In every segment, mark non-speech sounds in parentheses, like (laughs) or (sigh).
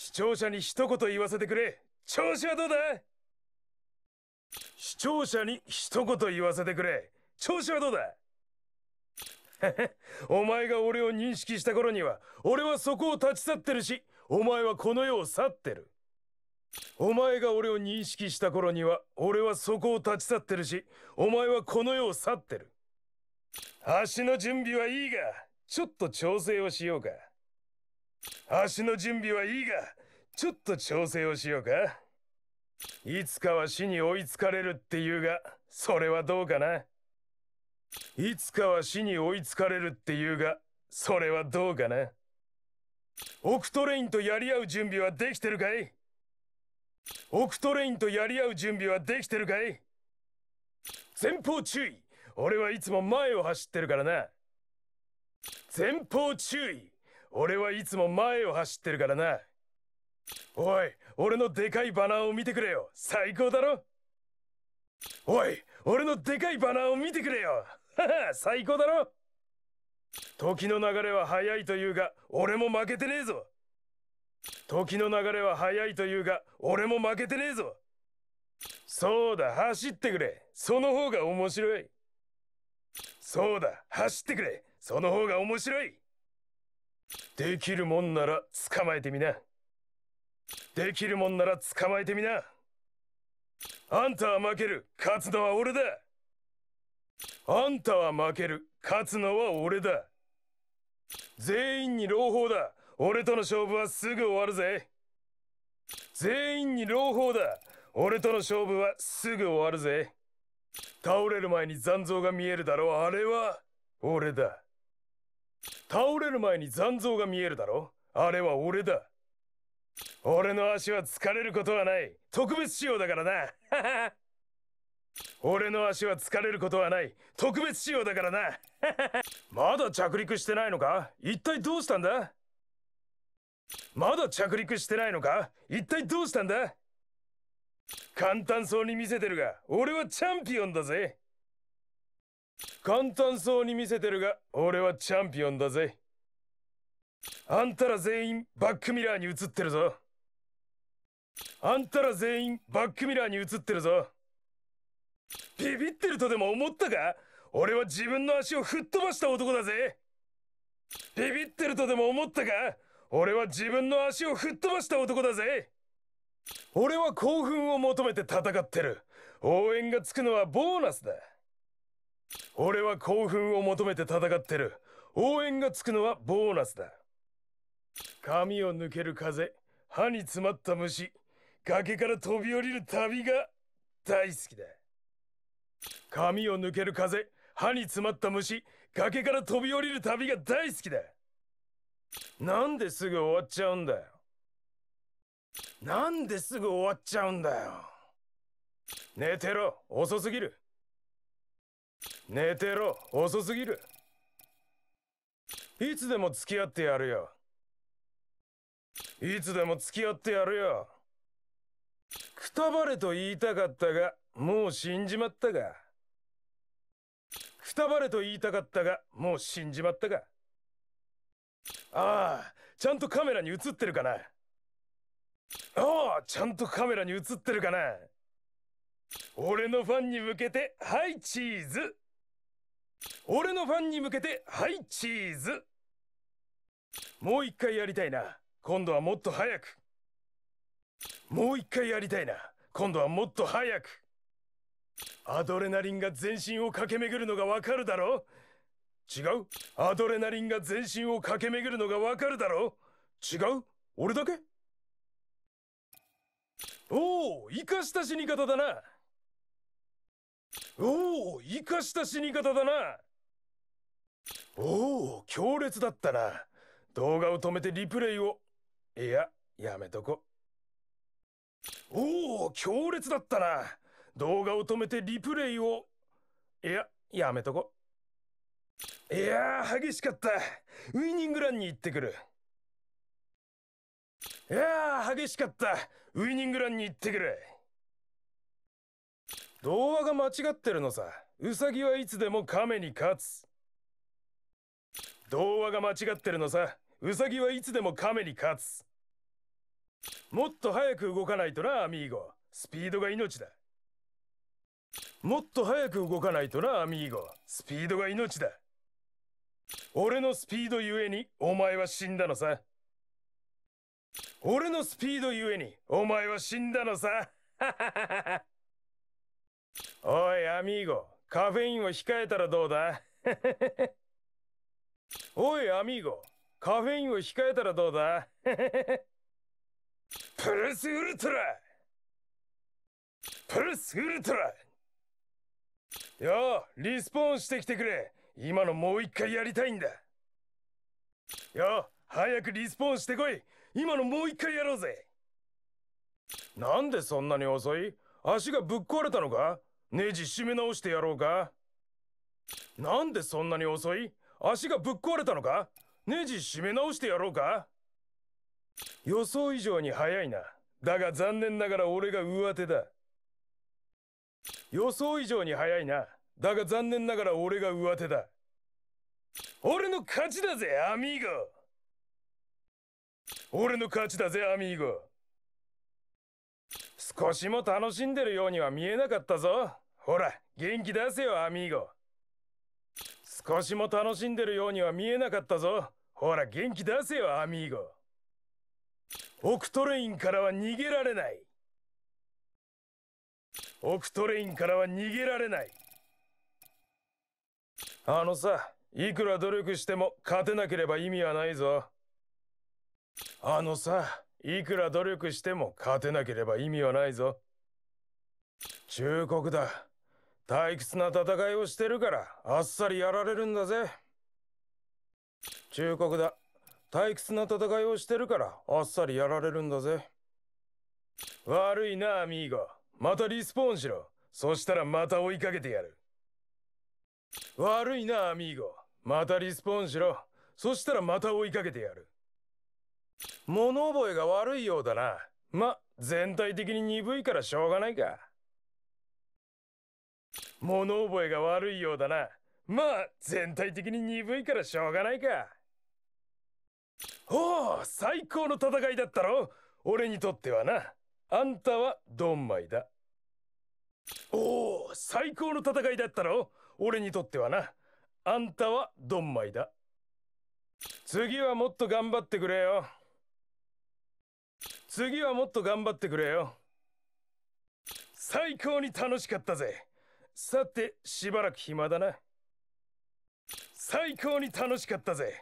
視聴者に一言言わせてくれ調子はどうだ視聴者に一言言わせてくれ調子はどうだ (laughs) お前が俺を認識した頃には俺はそこを立ち去ってるしお前はこの世を去ってるお前が俺を認識した頃には俺はそこを立ち去ってるしお前はこの世を去ってる足の準備はいいがちょっと調整をしようか橋の準備はいいが、ちょっと調整をしようか。いつかは死に追いつかれるっていうが、それはどうかな。いつかは死に追いつかれるっていうが、それはどうかな。オクトレインとやり合う準備はできてるかいオクトレインとやり合う準備はできてるかい前方注意俺はいつも前を走ってるからな前方注意俺はいつも前を走ってるからなおい俺のでかいバナーを見てくれよ最高だろおい俺のでかいバナーを見てくれよ最高だろ時の流れは早いというが俺も負けてねえぞ時の流れは早いというが俺も負けてねえぞそうだ走ってくれその方が面白いそうだ走ってくれその方が面白いできるもんなら捕まえてみなできるもんなら捕まえてみなあんたは負ける勝つのは俺だあんたは負ける勝つのは俺だ全員に朗報だ俺との勝負はすぐ終わるぜ全員に朗報だ俺との勝負はすぐ終わるぜ倒れる前に残像が見えるだろうあれは俺だ倒れる前に残像が見えるだろあれは俺だ俺の足は疲れることはない特別仕様だからな (laughs) 俺の足は疲れることはない特別仕様だからな (laughs) まだ着陸してないのか一体どうしたんだまだ着陸してないのか一体どうしたんだ簡単そうに見せてるが俺はチャンピオンだぜ簡単そうに見せてるが俺はチャンピオンだぜあんたら全員バックミラーに映ってるぞあんたら全員バックミラーに映ってるぞビビってるとでも思ったか俺は自分の足を吹っ飛ばした男だぜビビってるとでも思ったか俺は自分の足を吹っ飛ばした男だぜ俺は興奮を求めて戦ってる応援がつくのはボーナスだ俺は興奮を求めて戦ってる応援がつくのはボーナスだ髪を抜ける風歯に詰まった虫崖から飛び降りる旅が大好きだ髪を抜ける風歯に詰まった虫崖から飛び降りる旅が大好きだなんですぐ終わっちゃうんだよなんですぐ終わっちゃうんだよ寝てろ遅すぎる寝てろ遅すぎるいつでも付き合ってやるよいつでも付き合ってやるよくたばれと言いたかったがもう死んじまったがくたばれと言いたかったがもう死んじまったがああちゃんとカメラに映ってるかなああちゃんとカメラに映ってるかな俺のファンに向けてはいチーズ俺のファンに向けてはいチーズもう一回やりたいな今度はもっと早くもう一回やりたいな今度はもっと早くアドレナリンが全身を駆け巡るのがわかるだろう違うアドレナリンが全身を駆け巡るのがわかるだろう違う俺だけおお生かした死に方だなおお生かした死に方だなおお強烈だったな動画を止めてリプレイをいややめとこおお強烈だったな動画を止めてリプレイをいややめとこいや激しかったウイニングランに行ってくるいや激しかったウイニングランに行ってくる童話が間違ってるのさウサギはいつでも亀に勝つ童話が間違ってるのさウサギはいつでも亀に勝つもっと早く動かないとなアミーゴスピードが命だもっと早く動かないとなアミーゴスピードが命だ俺のスピードゆえにお前は死んだのさ俺のスピードゆえにお前は死んだのさ (laughs) おい、アミーゴ、カフェインを控えたらどうだ (laughs) おい、アミーゴ、カフェインを控えたらどうだ (laughs) プルスウルトラプルスウルトラよリスポーンしてきてくれ今のもう一回やりたいんだよ早くリスポーンしてこい今のもう一回やろうぜなんでそんなに遅い足がぶっ壊れたのかネジ締め直してやろうかなんでそんなに遅い足がぶっ壊れたのかネジ締め直してやろうか予想以上に早いな。だが残念ながら俺が上手だ。予想以上に早いな。だが残念ながら俺が上手だ。俺の勝ちだぜ、アミーゴ俺の勝ちだぜ、アミーゴ少しも楽しんでるようには見えなかったぞほら元気出せよアミーゴ少しも楽しんでるようには見えなかったぞほら元気出せよアミーゴオクトレインからは逃げられないオクトレインからは逃げられないあのさいくら努力しても勝てなければ意味はないぞあのさいくら努力しても勝てなければ意味はないぞ。忠告だ。退屈な戦いをしてるからあっさりやられるんだぜ。忠告だ。退屈な戦いをしてるからあっさりやられるんだぜ。悪いな、アミーゴ。またリスポーンしろ。そしたらまた追いかけてやる。悪いな、アミーゴ。またリスポーンしろ。そしたらまた追いかけてやる。物覚えが悪いようだな。ま、全体的に鈍いからしょうがないか。物覚えが悪いようだな。まあ、全体的に鈍いからしょうがないか。おお、最高の戦いだったろ俺にとってはな。あんたはドンマイだ。おお、最高の戦いだったろ俺にとってはな。あんたはドンマイだ。次はもっと頑張ってくれよ。次はもっと頑張ってくれよ最高に楽しかったぜさてしばらく暇だな最高に楽しかったぜ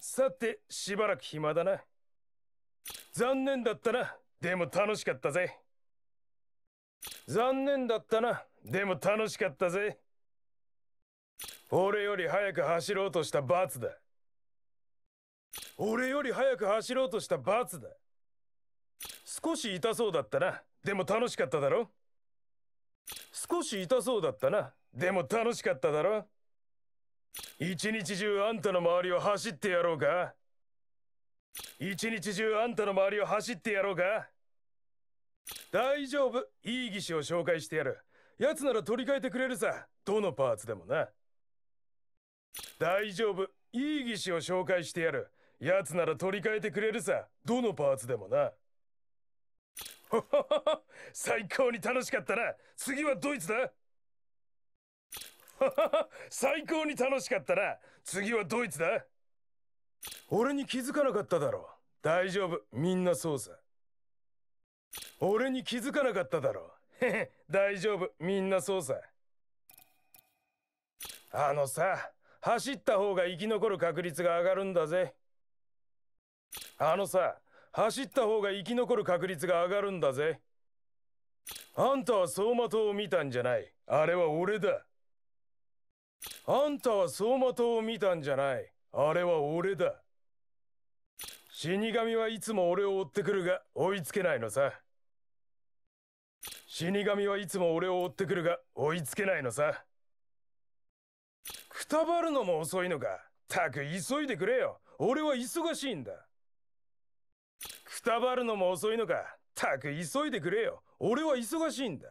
さてしばらく暇だな残念だったなでも楽しかったぜ残念だったなでも楽しかったぜ俺より早く走ろうとした罰だ俺より早く走ろうとした罰だ少し痛そうだったなでも楽しかっただろ少し痛そうだったなでも楽しかっただろ一日中あんたの周りを走ってやろうか一日中あんたの周りを走ってやろうか大丈夫いい技師を紹介してやるやつなら取り替えてくれるさどのパーツでもな大丈夫いい技師を紹介してやるやつなら取り替えてくれるさどのパーツでもな (laughs) 最高に楽しかったな次はドイツだ (laughs) 最高に楽しかったな次はドイツだ俺に気づかなかっただろう大丈夫みんなそうさ俺に気づかなかっただろう (laughs) 大丈夫みんなそうさあのさ走った方が生き残る確率が上がるんだぜあのさ走った方が生き残る確率が上がるんだぜあんたは走馬灯を見たんじゃないあれは俺だあんたは走馬灯を見たんじゃないあれは俺だ死神はいつも俺を追ってくるが追いつけないのさ死神はいつも俺を追ってくるが追いつけないのさくたばるのも遅いのかたく急いでくれよ俺は忙しいんだくたばるのも遅いのかたく急いでくれよ俺は忙しいんだ